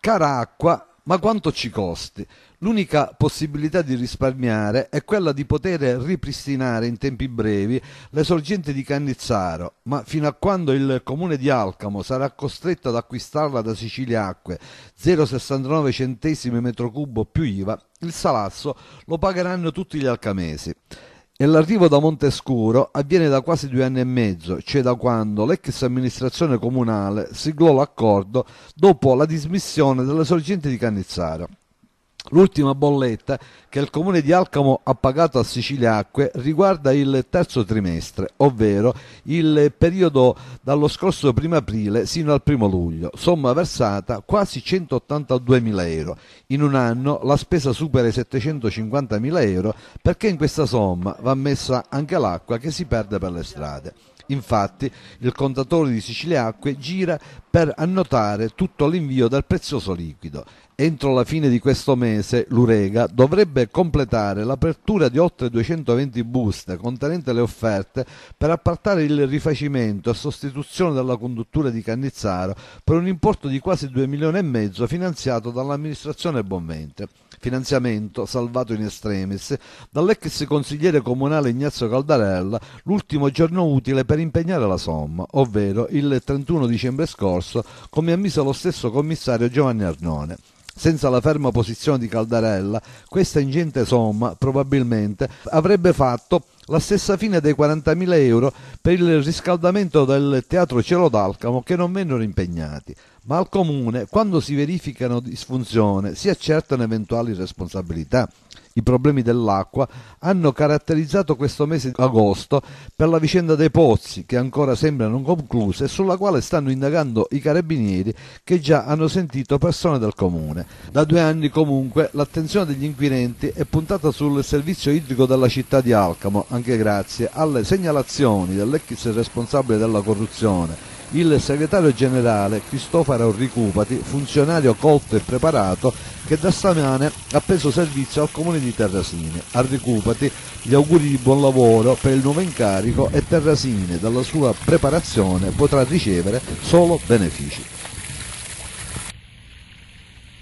Cara acqua, ma quanto ci costi? L'unica possibilità di risparmiare è quella di poter ripristinare in tempi brevi le sorgenti di Cannizzaro, ma fino a quando il comune di Alcamo sarà costretto ad acquistarla da Siciliacque 0,69 centesimi metro cubo più IVA, il salasso lo pagheranno tutti gli alcamesi e l'arrivo da Montescuro avviene da quasi due anni e mezzo, cioè da quando l'ex amministrazione comunale siglò l'accordo dopo la dismissione della sorgente di Cannizzaro. L'ultima bolletta che il comune di Alcamo ha pagato a Siciliacque riguarda il terzo trimestre, ovvero il periodo dallo scorso 1 aprile sino al 1 luglio, somma versata quasi 182.000 euro. In un anno la spesa supera i 750.000 euro perché in questa somma va messa anche l'acqua che si perde per le strade. Infatti il contatore di Siciliacque gira per annotare tutto l'invio del prezioso liquido Entro la fine di questo mese l'Urega dovrebbe completare l'apertura di oltre 220 buste contenente le offerte per appartare il rifacimento a sostituzione della conduttura di Cannizzaro per un importo di quasi 2 milioni e mezzo finanziato dall'amministrazione Bonvente. Finanziamento salvato in estremis dall'ex consigliere comunale Ignazio Caldarella l'ultimo giorno utile per impegnare la somma, ovvero il 31 dicembre scorso, come ammise lo stesso commissario Giovanni Arnone. Senza la ferma posizione di Caldarella, questa ingente somma probabilmente avrebbe fatto la stessa fine dei 40.000 euro per il riscaldamento del teatro Cielo d'Alcamo che non vennero impegnati, ma al comune, quando si verificano disfunzioni, si accertano eventuali responsabilità. I problemi dell'acqua hanno caratterizzato questo mese di agosto per la vicenda dei pozzi, che ancora sembra non conclusa e sulla quale stanno indagando i carabinieri che già hanno sentito persone del comune. Da due anni comunque l'attenzione degli inquirenti è puntata sul servizio idrico della città di Alcamo, anche grazie alle segnalazioni dell'ex responsabile della corruzione, il segretario generale Cristofaro Ricupati, funzionario colto e preparato che da stamane ha preso servizio al comune di Terrasine. A Ricupati gli auguri di buon lavoro per il nuovo incarico e Terrasine dalla sua preparazione potrà ricevere solo benefici.